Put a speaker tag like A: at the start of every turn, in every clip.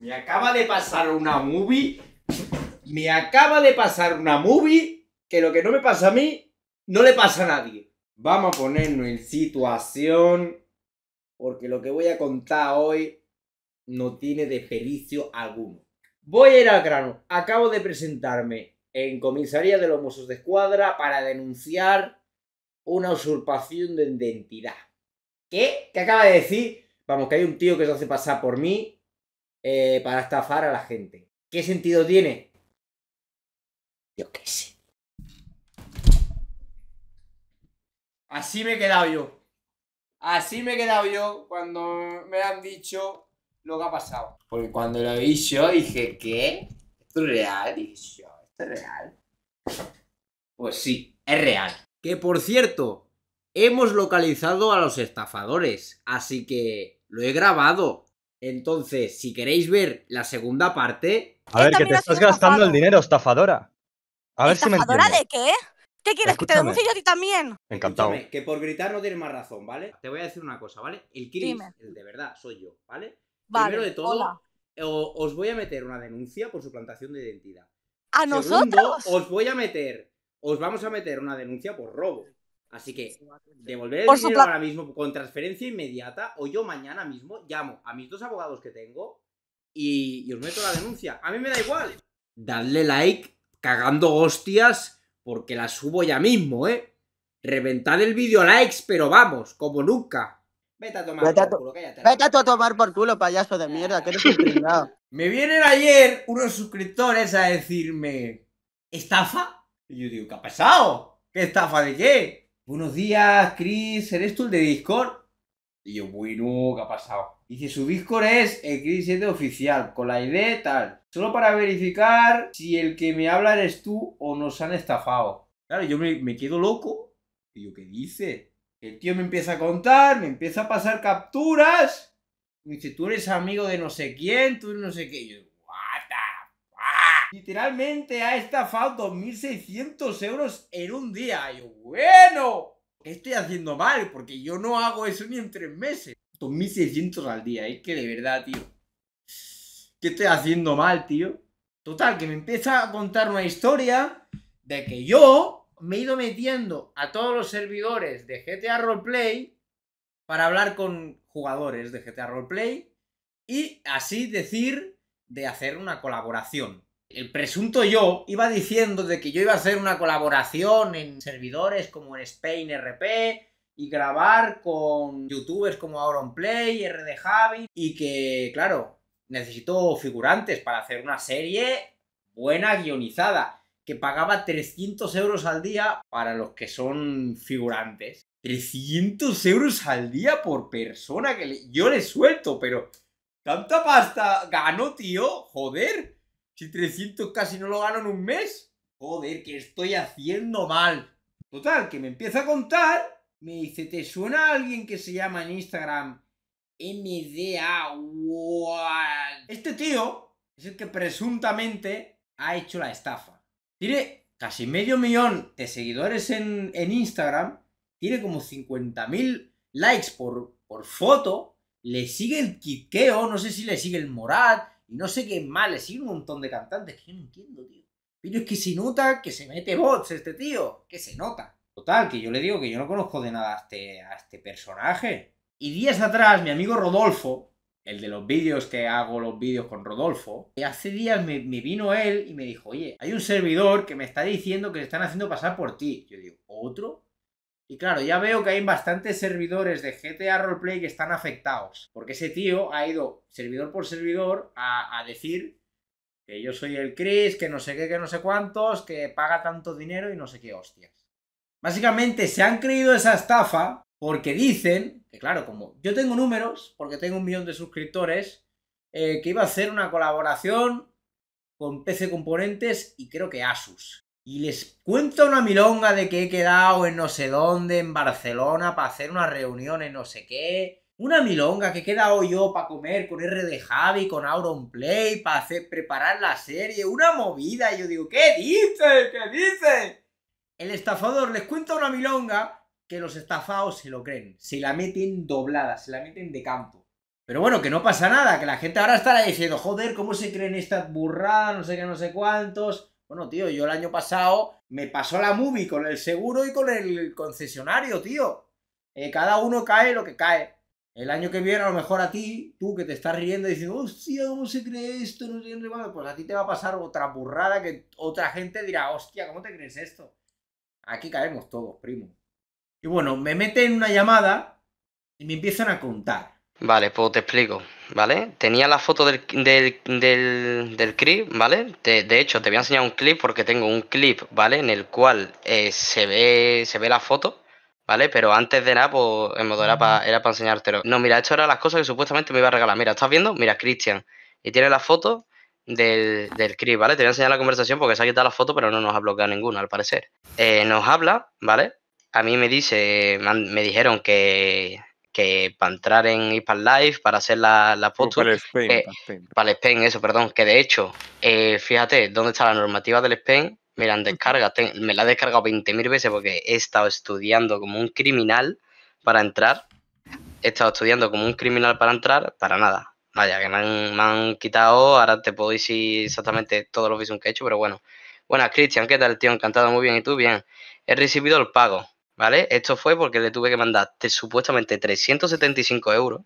A: Me acaba de pasar una movie. Me acaba de pasar una movie que lo que no me pasa a mí, no le pasa a nadie. Vamos a ponernos en situación porque lo que voy a contar hoy no tiene desperdicio alguno. Voy a ir al grano. Acabo de presentarme en comisaría de los Mossos de Escuadra para denunciar una usurpación de identidad. ¿Qué? ¿Qué acaba de decir? Vamos, que hay un tío que se hace pasar por mí eh, para estafar a la gente. ¿Qué sentido tiene? Yo qué sé. Así me he quedado yo. Así me he quedado yo cuando me han dicho lo que ha pasado. Porque cuando lo vi yo dije, ¿qué? ¿Esto es real? Dije ¿esto es real? Pues sí, es real. Que por cierto, hemos localizado a los estafadores, así que lo he grabado. Entonces, si queréis ver la segunda parte.
B: A ver, que te estás gastando el
A: dinero, estafadora. A ver ¿Estafadora de qué? ¿Qué quieres? ¿Que te denuncie yo a ti también? Encantado. que por gritar no tienes más razón, ¿vale? Te voy a decir una cosa, ¿vale? El Chris, el de verdad, soy yo, ¿vale? Primero de todo, os voy a meter una denuncia por suplantación de identidad.
B: ¿A nosotros? Os
A: voy a meter, os vamos a meter una denuncia por robo. Así que devolver el ahora mismo con transferencia inmediata o yo mañana mismo llamo a mis dos abogados que tengo y, os meto la denuncia. A mí me da igual. Dadle like cagando hostias porque la subo ya mismo, ¿eh? Reventad el vídeo likes, pero vamos, como nunca. Vete a tomar por culo, Vete a tomar por culo, payaso de mierda, que Me vienen ayer unos suscriptores a decirme, ¿estafa? Y yo digo, ¿qué ha pasado? ¿Qué estafa de qué? Buenos días, Chris, ¿eres tú el de Discord? Y yo, bueno, ¿qué ha pasado? Dice, su Discord es el Chris 7 oficial, con la ID tal. Solo para verificar si el que me habla eres tú o nos han estafado. Claro, yo me, quedo loco. Y yo, ¿qué dice? El tío me empieza a contar, me empieza a pasar capturas. dice, tú eres amigo de no sé quién, tú eres no sé qué. Yo, Literalmente ha estafado 2.600 euros en un día. Y bueno, ¿qué estoy haciendo mal? Porque yo no hago eso ni en tres meses. 2.600 al día, es que de verdad, tío. ¿Qué estoy haciendo mal, tío? Total, que me empieza a contar una historia de que yo me he ido metiendo a todos los servidores de GTA Roleplay para hablar con jugadores de GTA Roleplay y así decir de hacer una colaboración el presunto yo iba diciendo de que yo iba a hacer una colaboración en servidores como en Spain RP y grabar con youtubers como Auronplay, RD Javi y que, claro, necesito figurantes para hacer una serie buena guionizada que pagaba 300 euros al día para los que son figurantes. 300 euros al día por persona que yo le suelto, pero tanta pasta ¡Gano, tío, joder. Si 300 casi no lo gano un mes. Joder, que estoy haciendo mal. Total, que me empieza a contar. Me dice, ¿te suena alguien que se llama en Instagram MDA? Este tío es el que presuntamente ha hecho la estafa. Tiene casi medio millón de seguidores en, Instagram. Tiene como 50.000 likes por, por foto. Le sigue el Kikeo, no sé si le sigue el Morad y no sé qué males, y un montón de cantantes que yo no entiendo, tío. Pero es que se nota que se mete bots este tío, que se nota. Total, que yo le digo que yo no conozco de nada a este, a este personaje. Y días atrás, mi amigo Rodolfo, el de los vídeos que hago los vídeos con Rodolfo, eh, hace días me, me, vino él y me dijo, oye, hay un servidor que me está diciendo que se están haciendo pasar por ti. Yo digo, ¿otro? Y claro, ya veo que hay bastantes servidores de GTA Roleplay que están afectados, porque ese tío ha ido servidor por servidor a, decir que yo soy el Chris, que no sé qué, que no sé cuántos, que paga tanto dinero y no sé qué hostias. Básicamente se han creído esa estafa porque dicen, que claro, como yo tengo números, porque tengo un millón de suscriptores, eh, que iba a hacer una colaboración con PC Componentes y creo que Asus y les cuento una milonga de que he quedado en no sé dónde, en Barcelona, para hacer una reunión en no sé qué. Una milonga que he quedado yo para comer con R de Javi, con Auron Play, para hacer, preparar la serie, una movida. Y yo digo, ¿qué dice? ¿Qué dice? El estafador les cuenta una milonga que los estafados se lo creen, se la meten doblada, se la meten de campo. Pero bueno, que no pasa nada, que la gente ahora estará diciendo, joder, ¿cómo se creen estas burradas? No sé qué, no sé cuántos bueno, tío, yo el año pasado me pasó la movie con el seguro y con el concesionario, tío. Eh, cada uno cae lo que cae. El año que viene, a lo mejor a ti, tú que te estás riendo y diciendo, hostia, ¿cómo se cree esto? No Pues a ti te va a pasar otra burrada que otra gente dirá, hostia, ¿cómo te crees esto? Aquí caemos todos, primo. Y bueno, me meten en una llamada y me empiezan a contar.
B: Vale, pues te explico, ¿vale? Tenía la foto del, del, del, clip, ¿vale? de hecho, te voy a enseñar un clip porque tengo un clip, ¿vale? En el cual eh, se, ve, se ve la foto, ¿vale? Pero antes de nada, pues en modo era para enseñártelo. No, mira, esto era las cosas que supuestamente me iba a regalar. Mira, ¿estás viendo? Mira, Cristian. Y tiene la foto del, del clip, ¿vale? Te voy a enseñar la conversación porque se ha quitado la foto, pero no nos ha bloqueado ninguna, al parecer. Eh, nos habla, ¿vale? A mí me dice, me dijeron que que para entrar en IPAN Live, para hacer la, la postura. Para el, Spain, para el eso, perdón. Que de hecho, eh, fíjate, ¿dónde está la normativa del Spain? Mira, descarga, me la he descargado 20.000 veces porque he estado estudiando como un criminal para entrar. He estado estudiando como un criminal para entrar, para nada. Vaya, que me han, quitado, ahora te puedo decir exactamente todos los que he hecho, pero bueno. Buenas, Cristian, ¿qué tal, tío? Encantado, muy bien. ¿Y tú? Bien. He recibido el pago. ¿vale? Esto fue porque le tuve que mandar supuestamente 375 euros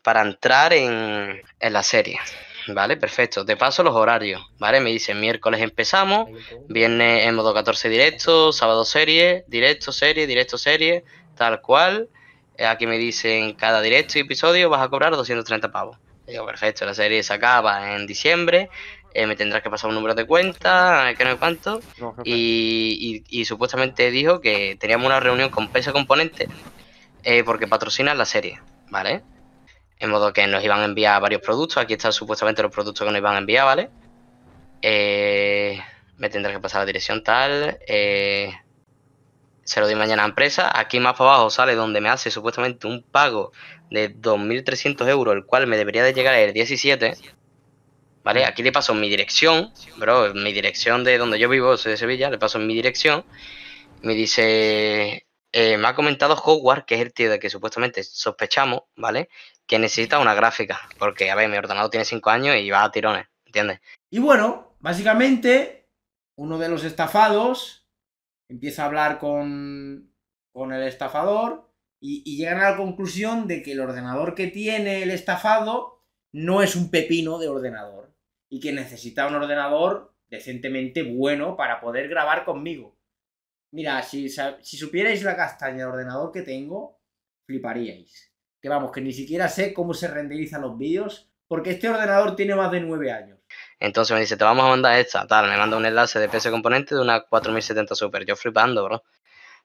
B: para entrar en, la serie. Vale, perfecto. de paso los horarios, ¿vale? Me dicen miércoles empezamos, viene en modo 14 directo, sábado serie, directo, serie, directo, serie, tal cual. Eh, aquí me dicen cada directo y episodio vas a cobrar 230 pavos. Digo, perfecto, la serie se acaba en diciembre eh, me tendrás que pasar un número de cuenta, que no sé cuánto. y, supuestamente dijo que teníamos una reunión con PS Componente eh, porque patrocinan la serie, ¿vale? En modo que nos iban a enviar varios productos. Aquí están supuestamente los productos que nos iban a enviar, ¿vale? Eh, me tendrás que pasar la dirección tal. se lo doy mañana a empresa. Aquí más para abajo sale donde me hace supuestamente un pago de 2.300 euros, el cual me debería de llegar el 17. ¿vale? Aquí le paso mi dirección, bro, mi dirección de donde yo vivo, soy de Sevilla, le paso mi dirección. Me dice, eh, me ha comentado Hogwarts que es el tío de que supuestamente sospechamos, ¿vale? Que necesita una gráfica, porque, a ver, mi ordenador tiene 5 años y va a tirones, ¿entiendes?
A: Y bueno, básicamente, uno de los estafados empieza a hablar con, con el estafador y llegan a la conclusión de que el ordenador que tiene el estafado no es un pepino de ordenador y que necesita un ordenador decentemente bueno para poder grabar conmigo. Mira, si, supierais la castaña de ordenador que tengo, fliparíais. Que vamos, que ni siquiera sé cómo se renderizan los vídeos, porque este ordenador tiene más de nueve años.
B: Entonces me dice, te vamos a mandar esta, tal, me manda un enlace de PS Componente de una 4070 Super, yo flipando, bro,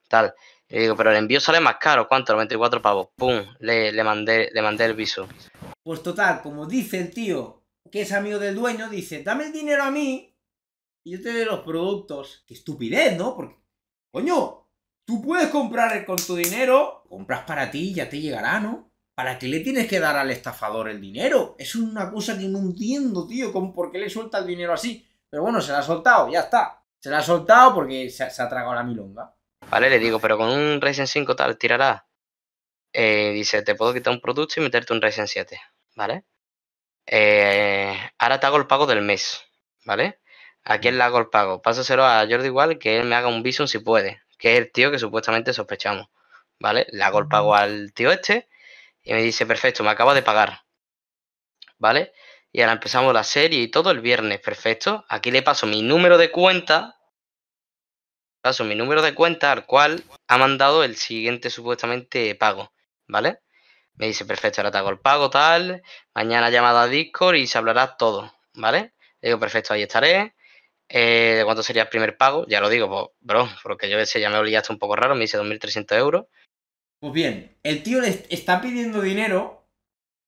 B: tal. digo, pero el envío sale más caro, ¿cuánto? 94 pavos, pum, le, mandé, le mandé el viso.
A: Pues total, como dice el tío, que es amigo del dueño, dice, dame el dinero a mí y yo te doy los productos. Qué estupidez, ¿no? Porque, coño, tú puedes comprar con tu dinero, compras para ti y ya te llegará, ¿no? ¿Para qué le tienes que dar al estafador el dinero? Es una cosa que no entiendo, tío, como por qué le suelta el dinero así. Pero bueno, se la ha soltado, ya está. Se la ha soltado porque se, ha tragado la milonga.
B: Vale, le digo, pero con un Ryzen 5 tal, tirará. Eh, dice, te puedo quitar un producto y meterte un Ryzen 7, ¿vale? Eh, ahora te hago el pago del mes, ¿vale? aquí quién le hago el pago? Pásaselo a Jordi igual que él me haga un vision si puede, que es el tío que supuestamente sospechamos, ¿vale? Le hago el pago al tío este y me dice, perfecto, me acaba de pagar, ¿vale? Y ahora empezamos la serie y todo el viernes, perfecto. Aquí le paso mi número de cuenta, paso mi número de cuenta al cual ha mandado el siguiente supuestamente pago, ¿vale? Me dice, perfecto, ahora te hago el pago, tal. Mañana llamada a Discord y se hablará todo, ¿vale? Le digo, perfecto, ahí estaré. Eh, ¿De cuánto sería el primer pago? Ya lo digo, pues, bro, porque yo ese ya me obligaste un poco raro, me dice 2.300 euros. Pues bien,
A: el tío le está pidiendo dinero,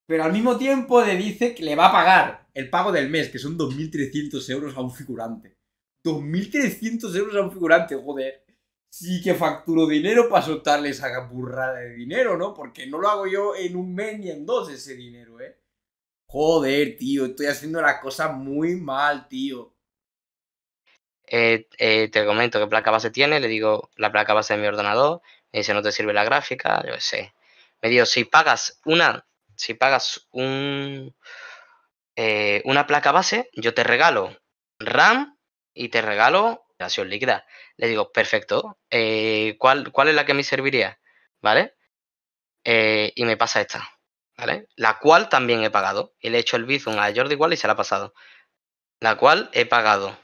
A: pero al mismo tiempo le dice que le va a pagar el pago del mes, que son 2.300 euros a un figurante. 2.300 euros a un figurante, joder sí que facturo dinero para soltarle esa burrada de dinero, ¿no? Porque no lo hago yo en un mes ni en dos ese dinero, ¿eh?
B: Joder,
A: tío, estoy haciendo la cosa muy mal, tío.
B: Eh, eh, te comento qué placa base tiene, le digo la placa base de mi ordenador, me dice no te sirve la gráfica, yo sé. Me digo, si pagas una, si pagas un, eh, una placa base, yo te regalo RAM y te regalo refrigeración líquida. Le digo, perfecto, eh, ¿cuál, ¿cuál es la que me serviría? ¿Vale? Eh, y me pasa esta, ¿vale? La cual también he pagado. Y le he hecho el bizum a Jordi igual y se la ha pasado. La cual he pagado,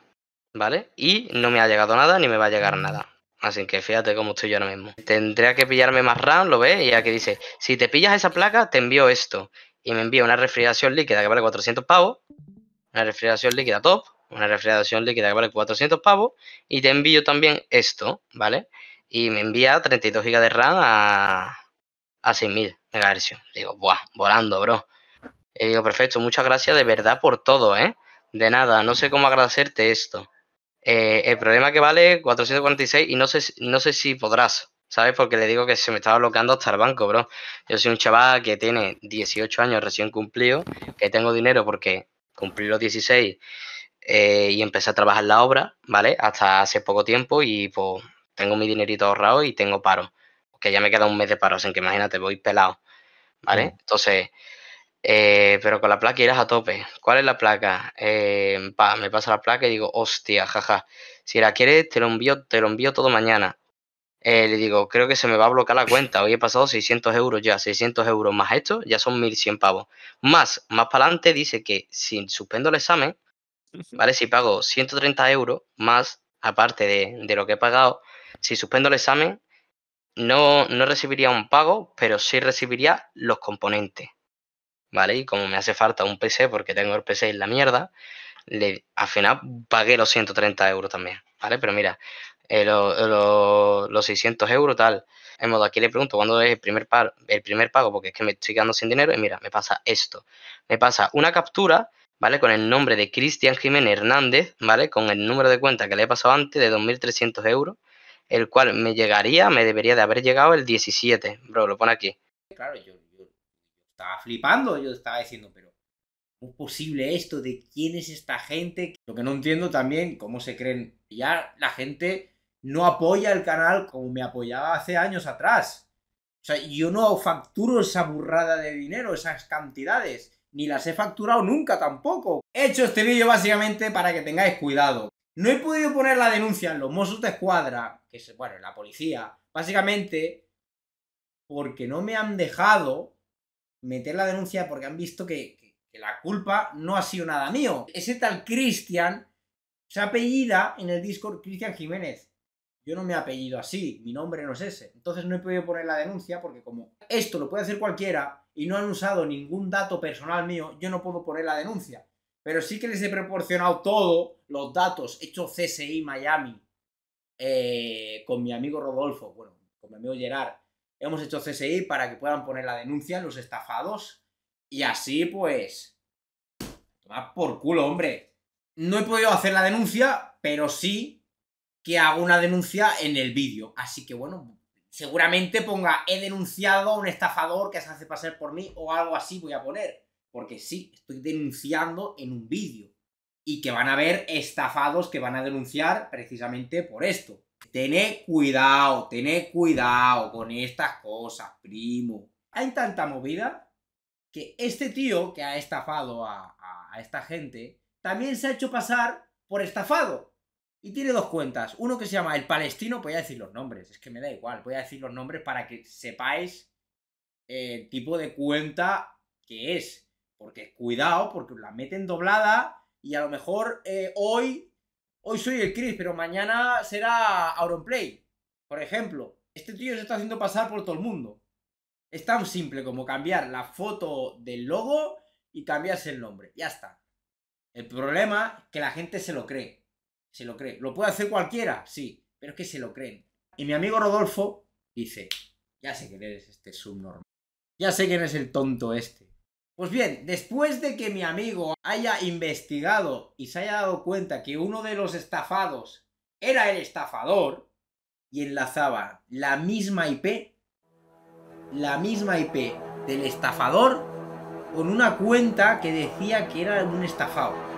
B: ¿vale? Y no me ha llegado nada ni me va a llegar mm. nada. Así que fíjate cómo estoy yo ahora mismo. Tendría que pillarme más RAM, lo ves, y aquí dice, si te pillas esa placa, te envío esto. Y me envía una refrigeración líquida que vale 400 pavos, una refrigeración líquida top, una refrigeración líquida que vale 400 pavos y te envío también esto, ¿vale? Y me envía 32 GB de RAM a, a 6000 MHz. Digo, ¡buah! Volando, bro. digo, perfecto, muchas gracias de verdad por todo, ¿eh? De nada, no sé cómo agradecerte esto. Eh, el problema es que vale 446 y no sé, no sé si podrás, ¿sabes? Porque le digo que se me estaba bloqueando hasta el banco, bro. Yo soy un chaval que tiene 18 años recién cumplido, que tengo dinero porque cumplí los 16 eh, y empecé a trabajar la obra, ¿vale? Hasta hace poco tiempo y pues tengo mi dinerito ahorrado y tengo paro, porque ya me queda un mes de paro, así que imagínate, voy pelado, ¿vale? Mm. Entonces, eh, pero con la placa irás a tope. ¿Cuál es la placa? Eh, me pasa la placa y digo, hostia, jaja, si la quieres te lo envío, te lo envío todo mañana. le digo, creo que se me va a bloquear la cuenta. Hoy he pasado 600 euros ya. 600 euros más esto ya son 1100 pavos. Más, más para adelante dice que si suspendo el examen, ¿vale? Si pago 130 euros más, aparte de, lo que he pagado, si suspendo el examen, no, no, recibiría un pago, pero sí recibiría los componentes. ¿Vale? Y como me hace falta un PC porque tengo el PC en la mierda, le, al final pagué los 130 euros también. ¿Vale? Pero mira, eh, los 600 euros tal. En modo, aquí le pregunto cuándo es el primer, el primer pago, porque es que me estoy quedando sin dinero y mira, me pasa esto. Me pasa una captura ¿vale? Con el nombre de Cristian Jiménez Hernández, ¿vale? Con el número de cuenta que le he pasado antes de 2.300 euros, el cual me llegaría, me debería de haber llegado el 17, bro, lo pone aquí.
A: Claro, yo, yo estaba flipando, yo estaba diciendo, pero ¿cómo es posible esto? ¿De quién es esta gente? Lo que no entiendo también, ¿cómo se creen? Ya la gente no apoya el canal como me apoyaba hace años atrás. O sea, yo no facturo esa burrada de dinero, esas cantidades ni las he facturado nunca tampoco. He hecho este vídeo básicamente para que tengáis cuidado. No he podido poner la denuncia en los Mossos de Escuadra, que es, bueno, la policía, básicamente porque no me han dejado meter la denuncia porque han visto que, la culpa no ha sido nada mío. Ese tal Cristian se apellida en el Discord Cristian Jiménez yo no me he apellido así, mi nombre no es ese. Entonces no he podido poner la denuncia porque como esto lo puede hacer cualquiera y no han usado ningún dato personal mío, yo no puedo poner la denuncia. Pero sí que les he proporcionado todo, los datos, he hecho CSI Miami eh, con mi amigo Rodolfo, bueno, con mi amigo Gerard. Hemos hecho CSI para que puedan poner la denuncia, los estafados. Y así pues... Tomad por culo, hombre. No he podido hacer la denuncia, pero sí que hago una denuncia en el vídeo. Así que bueno, seguramente ponga he denunciado a un estafador que se hace pasar por mí o algo así voy a poner. Porque sí, estoy denunciando en un vídeo. Y que van a haber estafados que van a denunciar precisamente por esto. Tened cuidado, tened cuidado con estas cosas, primo. Hay tanta movida que este tío que ha estafado a, a esta gente también se ha hecho pasar por estafado. Y tiene dos cuentas. Uno que se llama El Palestino, voy a decir los nombres, es que me da igual, voy a decir los nombres para que sepáis el tipo de cuenta que es. Porque cuidado, porque la meten doblada y a lo mejor eh, hoy, hoy soy el Chris, pero mañana será Auronplay, por ejemplo. Este tío se está haciendo pasar por todo el mundo. Es tan simple como cambiar la foto del logo y cambiarse el nombre. Ya está. El problema es que la gente se lo cree se lo cree. ¿Lo puede hacer cualquiera? Sí, pero es que se lo creen. Y mi amigo Rodolfo dice, ya sé que eres este subnormal. Ya sé que eres el tonto este. Pues bien, después de que mi amigo haya investigado y se haya dado cuenta que uno de los estafados era el estafador y enlazaba la misma IP, la misma IP del estafador con una cuenta que decía que era un estafado.